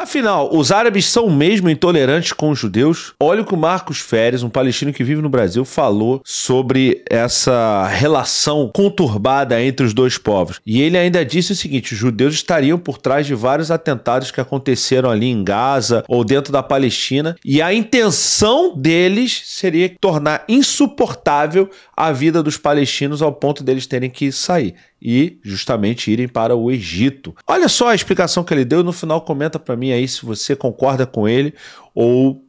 Afinal, os árabes são mesmo intolerantes com os judeus? Olha o que o Marcos Férez, um palestino que vive no Brasil, falou sobre essa relação conturbada entre os dois povos. E ele ainda disse o seguinte: os judeus estariam por trás de vários atentados que aconteceram ali em Gaza ou dentro da Palestina, e a intenção deles seria tornar insuportável a vida dos palestinos ao ponto deles terem que sair e justamente irem para o Egito. Olha só a explicação que ele deu no final comenta para mim aí se você concorda com ele ou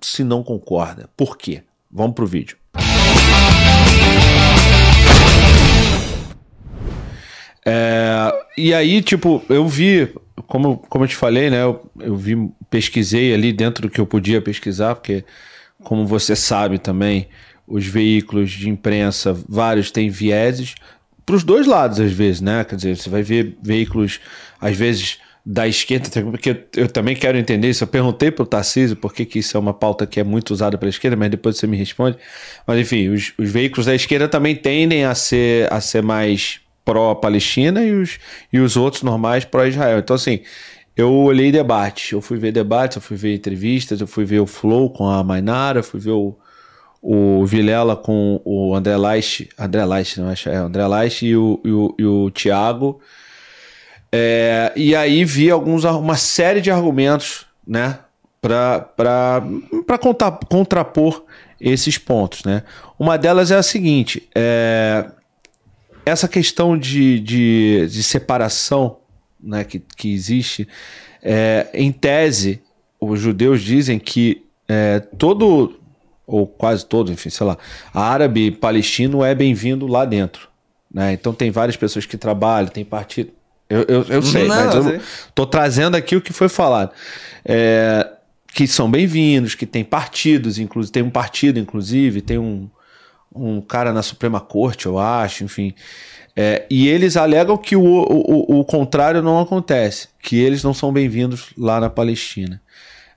se não concorda. Por quê? Vamos para o vídeo. É, e aí, tipo, eu vi, como, como eu te falei, né? Eu, eu vi, pesquisei ali dentro do que eu podia pesquisar, porque, como você sabe também, os veículos de imprensa, vários têm vieses, para os dois lados, às vezes, né? Quer dizer, você vai ver veículos, às vezes, da esquerda, porque eu também quero entender isso. Eu perguntei para o Tarcísio por que, que isso é uma pauta que é muito usada pela esquerda, mas depois você me responde. Mas enfim, os, os veículos da esquerda também tendem a ser, a ser mais pró-Palestina e os, e os outros normais pró-Israel. Então, assim, eu olhei debates, eu fui ver debates, eu fui ver entrevistas, eu fui ver o Flow com a Mainara, eu fui ver o, o Vilela com o André Leich, André Leich, não acho, é, André Leich e o, e o, e o Thiago. É, e aí vi alguns, uma série de argumentos, né, para contrapor esses pontos, né? Uma delas é a seguinte, é, essa questão de, de, de separação né, que, que existe, é, em tese, os judeus dizem que é, todo ou quase todos, enfim, sei lá, árabe palestino é bem-vindo lá dentro. Né? Então tem várias pessoas que trabalham, tem partido. Eu, eu, eu sei, Não, mas eu sei. tô trazendo aqui o que foi falado. É, que são bem-vindos, que tem partidos, inclusive, tem um partido, inclusive, tem um, um cara na Suprema Corte, eu acho, enfim. É, e eles alegam que o, o, o contrário não acontece, que eles não são bem-vindos lá na Palestina.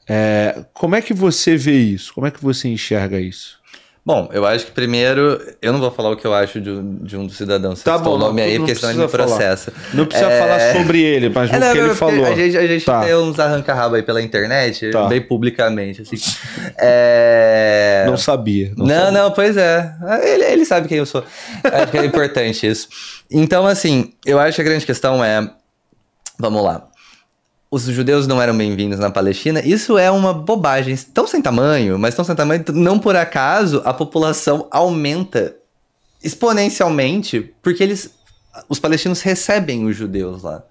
É, como é que você vê isso? Como é que você enxerga isso? Bom, eu acho que primeiro, eu não vou falar o que eu acho de, de um dos cidadãos. Tá bom, o nome não, aí, porque senão ele me processa. Não precisa é... falar sobre ele, mas é, não, o que ele falou. A gente, a gente tá. tem uns arranca-rabo aí pela internet, tá. bem publicamente, assim. é... Não sabia. Não, não, não pois é. Ele, ele sabe quem eu sou. acho é que é importante isso. Então, assim, eu acho que a grande questão é. Vamos lá os judeus não eram bem-vindos na Palestina, isso é uma bobagem tão sem tamanho, mas tão sem tamanho, não por acaso a população aumenta exponencialmente, porque eles os palestinos recebem os judeus lá.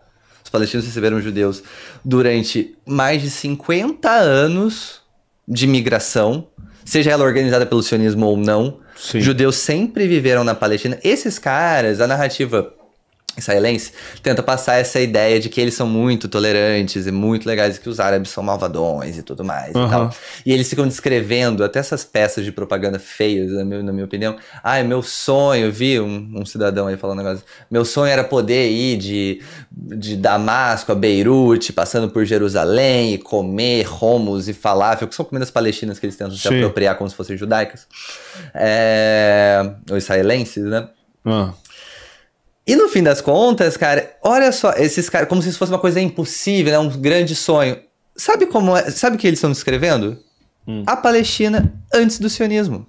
Os palestinos receberam os judeus durante mais de 50 anos de migração, seja ela organizada pelo sionismo ou não. Sim. Judeus sempre viveram na Palestina. Esses caras, a narrativa israelense tenta passar essa ideia de que eles são muito tolerantes e muito legais, e que os árabes são malvadões e tudo mais uhum. e tal. E eles ficam descrevendo até essas peças de propaganda feias, na minha, na minha opinião. Ai, ah, meu sonho, vi um, um, cidadão aí falando um negócio. Meu sonho era poder ir de, de Damasco a Beirute, passando por Jerusalém e comer romos e falafel, que são comidas palestinas que eles tentam Sim. se apropriar como se fossem judaicas. É, ou israelenses, né? Uhum. E no fim das contas, cara, olha só, esses caras, como se isso fosse uma coisa impossível, né? Um grande sonho. Sabe como é, sabe o que eles estão descrevendo? Hum. A Palestina antes do sionismo.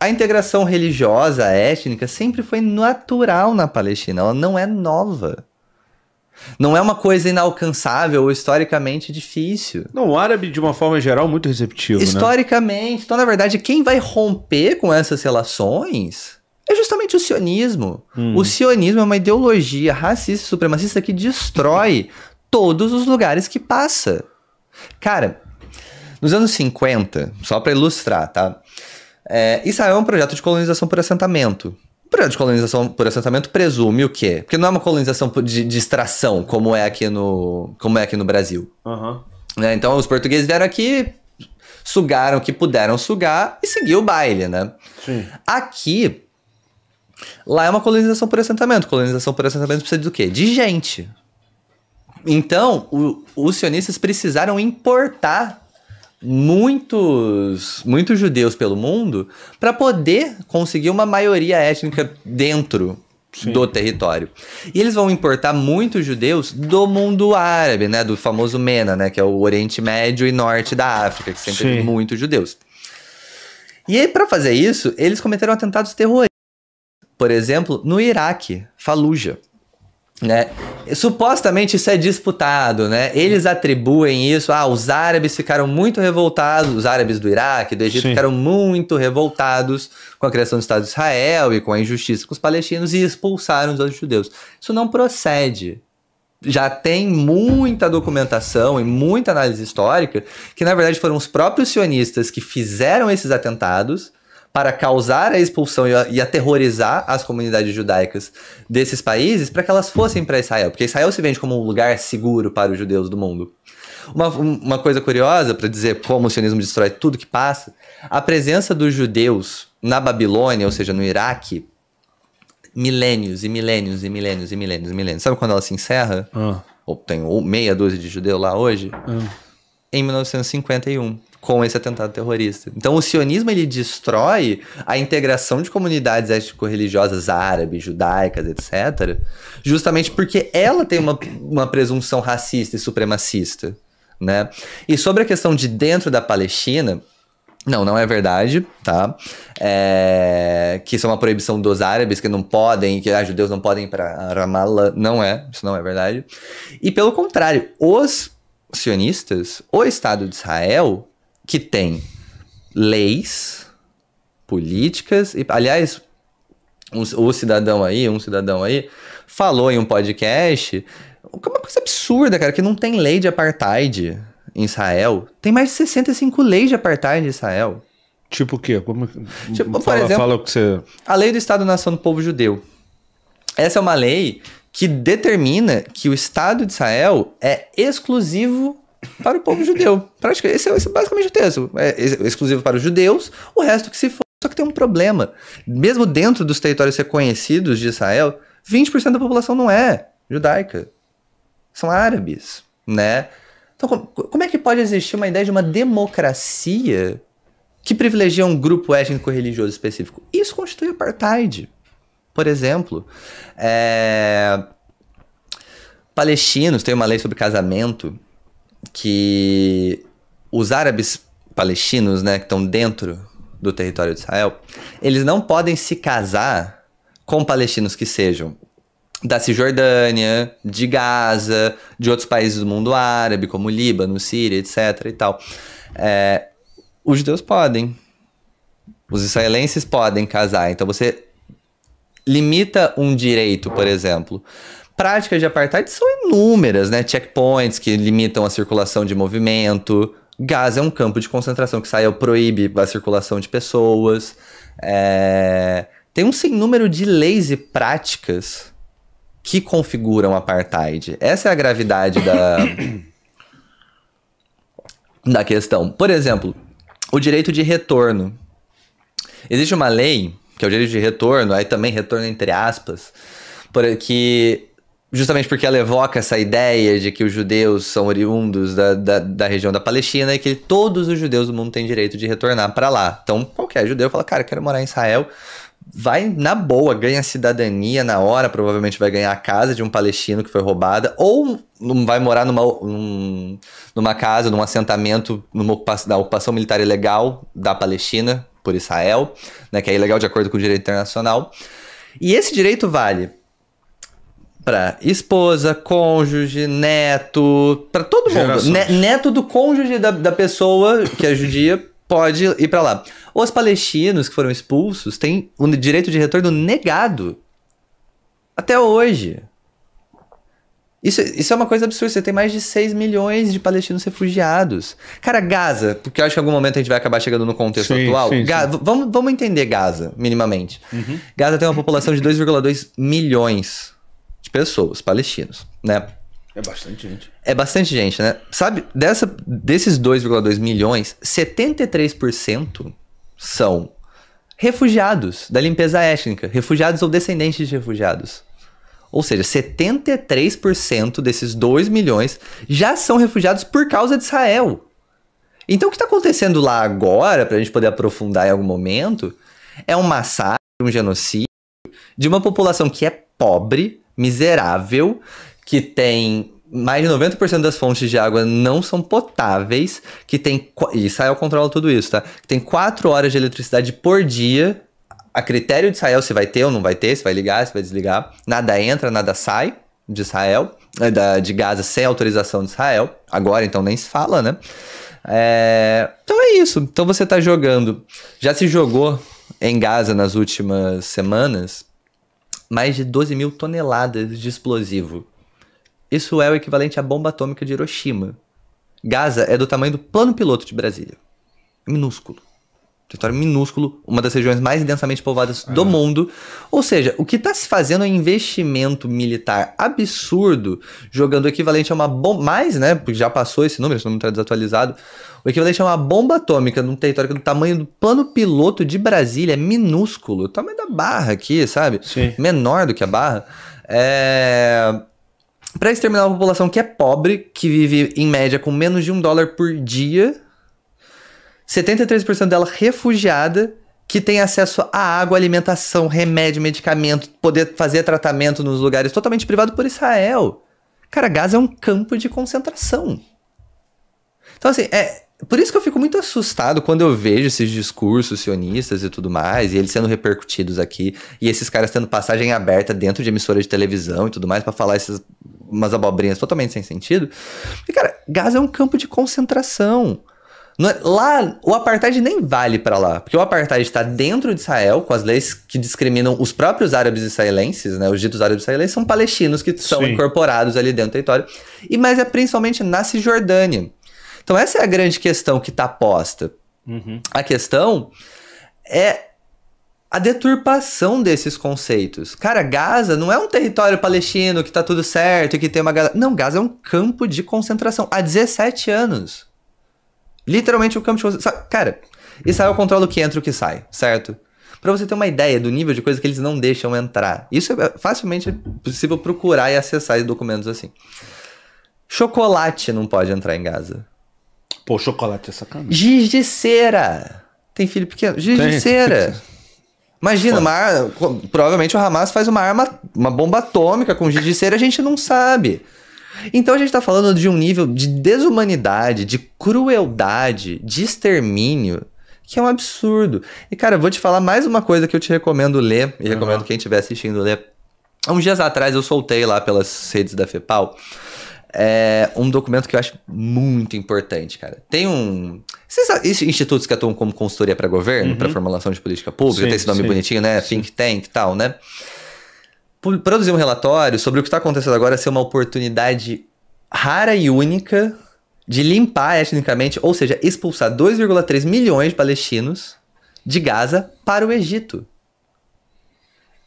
A integração religiosa, étnica, sempre foi natural na Palestina, ela não é nova. Não é uma coisa inalcançável ou historicamente difícil. Não, o árabe, de uma forma geral, muito receptivo. Né? Historicamente. Né? Então, na verdade, quem vai romper com essas relações é justamente o sionismo. Hum. O sionismo é uma ideologia racista e supremacista que destrói todos os lugares que passa. Cara, nos anos 50, só para ilustrar, tá? É, Israel é um projeto de colonização por assentamento. O projeto de colonização por assentamento presume o quê? Porque não é uma colonização de, de extração, como é aqui no, como é aqui no Brasil. Uhum. Então, os portugueses vieram aqui, sugaram o que puderam sugar e seguiu o baile, né? Sim. Aqui, Lá é uma colonização por assentamento. Colonização por assentamento precisa do quê? De gente. Então, o, os sionistas precisaram importar muitos muitos judeus pelo mundo para poder conseguir uma maioria étnica dentro Sim. do território. E eles vão importar muitos judeus do mundo árabe, né, do famoso MENA, né, que é o Oriente Médio e Norte da África, que sempre Sim. teve muitos judeus. E aí para fazer isso, eles cometeram atentados terroristas por exemplo, no Iraque, Faluja. Né? Supostamente isso é disputado, né? Eles atribuem isso ah, os árabes ficaram muito revoltados, os árabes do Iraque, do Egito Sim. ficaram muito revoltados com a criação do Estado de Israel e com a injustiça com os palestinos e expulsaram os judeus. Isso não procede. Já tem muita documentação e muita análise histórica que na verdade foram os próprios sionistas que fizeram esses atentados para causar a expulsão e, aterrorizar as comunidades judaicas desses países para que elas fossem para Israel, porque Israel se vende como um lugar seguro para os judeus do mundo. Uma, uma coisa curiosa para dizer como o sionismo destrói tudo que passa: a presença dos judeus na Babilônia, ou seja, no Iraque, milênios e milênios e milênios e milênios e milênios. Sabe quando ela se encerra? Ah. Ou tem ou meia dúzia de judeu lá hoje? Ah em 1951 com esse atentado terrorista. Então o sionismo ele destrói a integração de comunidades étnico-religiosas árabes, judaicas, etc, justamente porque ela tem uma, uma presunção racista e supremacista, né? E sobre a questão de dentro da Palestina, não, não é verdade, tá? É... que isso é uma proibição dos árabes que não podem, que ah, judeus não podem ir para Ramallah. Não é, isso não é verdade. E pelo contrário, os sionistas, o Estado de Israel, que tem leis, políticas, e aliás, um, o cidadão aí, um cidadão aí, falou em um podcast, é uma coisa absurda, cara, que não tem lei de apartheid em Israel. Tem mais de 65 leis de apartheid em Israel. Tipo o quê? Como... Tipo, fala, por exemplo, fala o que você... a lei do Estado-Nação do Povo Judeu. Essa é uma lei que determina que o Estado de Israel é exclusivo para o povo judeu. Esse é, esse é basicamente o texto. É, é exclusivo para os judeus, o resto que se for. Só que tem um problema. Mesmo dentro dos territórios reconhecidos de Israel, 20% da população não é judaica. São árabes, né? Então, como é que pode existir uma ideia de uma democracia que privilegia um grupo étnico religioso específico? Isso constitui apartheid. Por exemplo, é... palestinos, tem uma lei sobre casamento que os árabes palestinos, né, que estão dentro do território de Israel, eles não podem se casar com palestinos que sejam da Cisjordânia, de Gaza, de outros países do mundo árabe, como Líbano, Síria, etc. e tal. É, os judeus podem. Os israelenses podem casar. Então você limita um direito, por exemplo. Práticas de apartheid são inúmeras, né? Checkpoints que limitam a circulação de movimento. Gaza é um campo de concentração que saiu é proíbe a circulação de pessoas. É... Tem um sem número de leis e práticas que configuram apartheid. Essa é a gravidade da da questão. Por exemplo, o direito de retorno. Existe uma lei que é o direito de retorno, aí também retorno entre aspas, porque justamente porque ela evoca essa ideia de que os judeus são oriundos da, da, da região da Palestina e que todos os judeus do mundo têm direito de retornar para lá. Então, qualquer judeu fala, cara, quero morar em Israel. Vai na boa, ganha cidadania na hora, provavelmente vai ganhar a casa de um palestino que foi roubada, ou vai morar numa, num, numa casa, num assentamento, numa ocupação, na ocupação militar ilegal da Palestina, por Israel, né, que é ilegal de acordo com o direito internacional. E esse direito vale para esposa, cônjuge, neto, para todo Gerações. mundo. Ne neto do cônjuge da, da pessoa que é judia pode ir para lá. Os palestinos que foram expulsos têm o direito de retorno negado até hoje. Isso, isso é uma coisa absurda. Você tem mais de 6 milhões de palestinos refugiados. Cara, Gaza, porque eu acho que em algum momento a gente vai acabar chegando no contexto sim, atual. Sim, sim. Vamos, vamos entender Gaza, minimamente. Uhum. Gaza tem uma população de 2,2 milhões de pessoas, palestinos, né? É bastante gente. É bastante gente, né? Sabe, dessa, desses 2,2 milhões, 73% são refugiados da limpeza étnica, refugiados ou descendentes de refugiados. Ou seja, 73% desses 2 milhões já são refugiados por causa de Israel. Então, o que está acontecendo lá agora, para a gente poder aprofundar em algum momento, é um massacre, um genocídio de uma população que é pobre, miserável, que tem mais de 90% das fontes de água não são potáveis, que tem. Israel controla tudo isso, tá? Que tem 4 horas de eletricidade por dia a critério de Israel se vai ter ou não vai ter, se vai ligar, se vai desligar. Nada entra, nada sai de Israel, eh, de Gaza sem autorização de Israel. Agora então nem se fala, né? É... Então é isso. Então você tá jogando. Já se jogou em Gaza nas últimas semanas mais de 12 mil toneladas de explosivo. Isso é o equivalente à bomba atômica de Hiroshima. Gaza é do tamanho do plano piloto de Brasília. É minúsculo território minúsculo, uma das regiões mais densamente povoadas do é. mundo. Ou seja, o que está se fazendo é um investimento militar absurdo, jogando o equivalente a uma bomba. Mais, né? Porque já passou esse número, esse número está desatualizado. O equivalente a uma bomba atômica num território do tamanho do plano piloto de Brasília, é minúsculo. O tamanho da barra aqui, sabe? Sim. Menor do que a barra. É para exterminar uma população que é pobre, que vive em média com menos de um dólar por dia, 73% dela refugiada, que tem acesso à água, alimentação, remédio, medicamento, poder fazer tratamento nos lugares totalmente privados por Israel. Cara, Gaza é um campo de concentração. Então, assim, é. Por isso que eu fico muito assustado quando eu vejo esses discursos sionistas e tudo mais, e eles sendo repercutidos aqui, e esses caras tendo passagem aberta dentro de emissora de televisão e tudo mais para falar essas umas abobrinhas totalmente sem sentido. E, cara, Gaza é um campo de concentração. É- lá, o apartheid nem vale para lá, porque o apartheid está dentro de Israel, com as leis que discriminam os próprios árabes israelenses, né? Os ditos árabes israelenses são palestinos que são Sim. incorporados ali dentro do território, e mas é principalmente na Cisjordânia. Então essa é a grande questão que está posta. Uhum. A questão é a deturpação desses conceitos. Cara, Gaza não é um território palestino que tá tudo certo e que tem uma Não, Gaza é um campo de concentração há 17 anos. Literalmente o campo de coisa, Cara, Israel controla o que entra e o que sai, certo? Para você ter uma ideia do nível de coisa que eles não deixam entrar. Isso é facilmente possível procurar e acessar documentos assim. Chocolate não pode entrar em Gaza. Pô, chocolate é sacanagem. Giz de cera. Tem filho pequeno? Giz Tem. de cera. Imagina, uma arma, provavelmente o Hamas faz uma arma, uma bomba atômica com giz de cera, a gente não sabe. Então a gente está falando de um nível de desumanidade, de crueldade, de extermínio, que é um absurdo. E cara, vou te falar mais uma coisa que eu te recomendo ler, e uhum. recomendo quem estiver assistindo ler. Uns dias atrás eu soltei lá pelas redes da FEPAL é, um documento que eu acho muito importante, cara. Tem um. Esses institutos que atuam como consultoria para governo, uhum. para formulação de política pública, sim, tem esse nome sim. bonitinho, né? Sim. Think Tank e tal, né? produzir um relatório sobre o que está acontecendo agora ser uma oportunidade rara e única de limpar etnicamente, ou seja, expulsar 2,3 milhões de palestinos de Gaza para o Egito.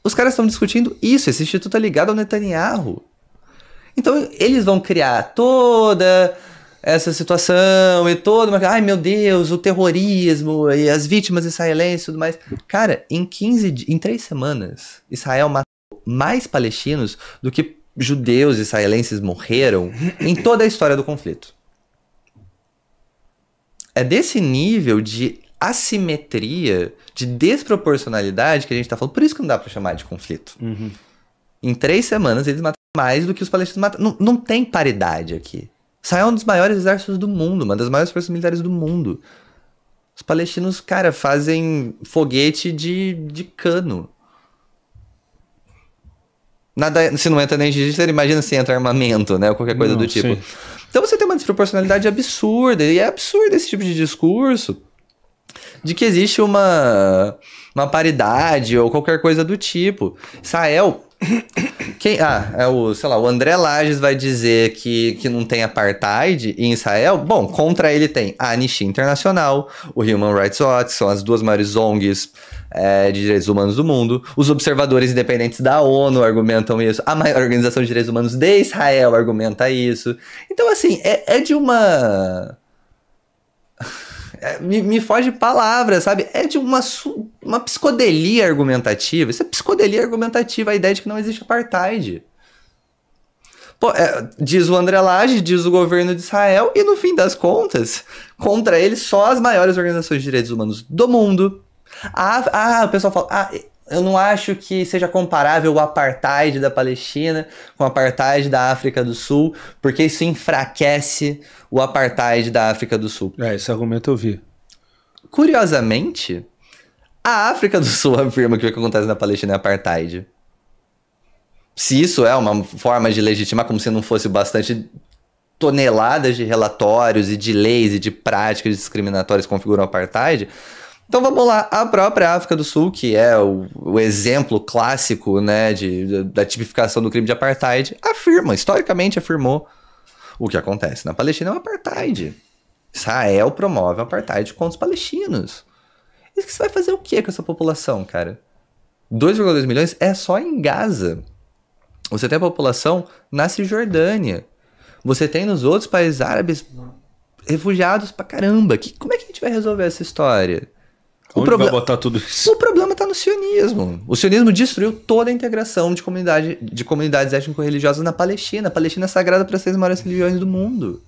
Os caras estão discutindo isso, esse instituto é ligado ao Netanyahu. Então eles vão criar toda essa situação e toda uma. Ai meu Deus, o terrorismo e as vítimas israelenses e tudo mais. Cara, em 15 em três semanas, Israel matou mais palestinos do que judeus e israelenses morreram em toda a história do conflito. É desse nível de assimetria, de desproporcionalidade que a gente está falando. Por isso que não dá para chamar de conflito. Uhum. Em três semanas eles mataram mais do que os palestinos mataram. Não, não tem paridade aqui. Israel é um dos maiores exércitos do mundo, uma das maiores forças militares do mundo. Os palestinos, cara, fazem foguete de, de cano. Nada, se não entra nem você imagina se entra armamento, né? Ou qualquer coisa não, do tipo. Sim. Então você tem uma desproporcionalidade absurda, e é absurdo esse tipo de discurso de que existe uma, uma paridade ou qualquer coisa do tipo. Israel. Quem, ah, é o, sei lá, o André Lages vai dizer que, que não tem apartheid em Israel. Bom, contra ele tem a Anistia Internacional, o Human Rights Watch, são as duas maiores ONGs é, de direitos humanos do mundo. Os observadores independentes da ONU argumentam isso. A maior organização de direitos humanos de Israel argumenta isso. Então, assim, é, é de uma. É, me, me foge palavra, sabe? É de uma, uma psicodelia argumentativa. Isso é psicodelia argumentativa, a ideia de que não existe apartheid. Pô, é, diz o André Lage, diz o governo de Israel, e no fim das contas, contra ele só as maiores organizações de direitos humanos do mundo, ah, ah, o pessoal fala, ah, eu não acho que seja comparável o apartheid da Palestina com o apartheid da África do Sul, porque isso enfraquece o apartheid da África do Sul. É, esse argumento eu vi. Curiosamente, a África do Sul afirma que o que acontece na Palestina é apartheid. Se isso é uma forma de legitimar, como se não fosse bastante toneladas de relatórios e de leis e de práticas discriminatórias configuram apartheid, então vamos lá, a própria África do Sul, que é o, o exemplo clássico né, de, de, da tipificação do crime de apartheid, afirma, historicamente afirmou o que acontece na Palestina é um apartheid. Israel promove o apartheid contra os palestinos. E você vai fazer o que com essa população, cara? 2,2 milhões é só em Gaza. Você tem a população na Cisjordânia. Você tem nos outros países árabes refugiados pra caramba. Que, como é que a gente vai resolver essa história? Onde o vai botar tudo isso? O problema está no sionismo. O sionismo destruiu toda a integração de, comunidade, de comunidades étnico-religiosas na Palestina. A Palestina é sagrada para as seis maiores religiões do mundo.